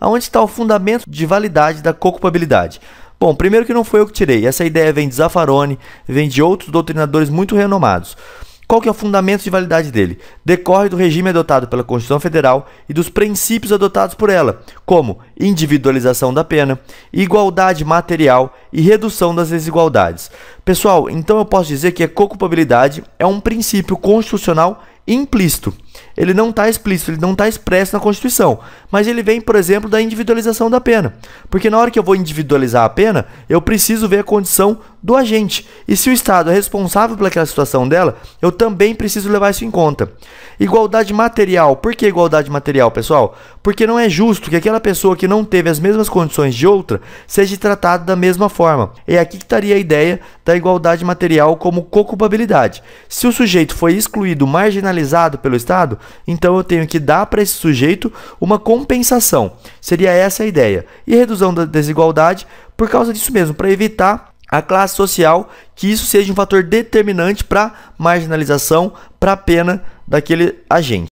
aonde está o fundamento de validade da culpabilidade. Bom, primeiro que não foi eu que tirei, essa ideia vem de Zaffaroni, vem de outros doutrinadores muito renomados. Qual que é o fundamento de validade dele? Decorre do regime adotado pela Constituição Federal e dos princípios adotados por ela, como individualização da pena, igualdade material e redução das desigualdades. Pessoal, então eu posso dizer que a culpabilidade é um princípio constitucional implícito. Ele não está explícito, ele não está expresso na Constituição. Mas ele vem, por exemplo, da individualização da pena. Porque na hora que eu vou individualizar a pena, eu preciso ver a condição do agente. E se o Estado é responsável pelaquela situação dela, eu também preciso levar isso em conta. Igualdade material. Por que igualdade material, pessoal? Porque não é justo que aquela pessoa que não teve as mesmas condições de outra seja tratada da mesma forma. É aqui que estaria a ideia da igualdade material como cocupabilidade. Se o sujeito foi excluído, marginalizado pelo Estado, então eu tenho que dar para esse sujeito uma compensação. Seria essa a ideia. E redução da desigualdade por causa disso mesmo, para evitar a classe social que isso seja um fator determinante para marginalização, para a pena daquele agente.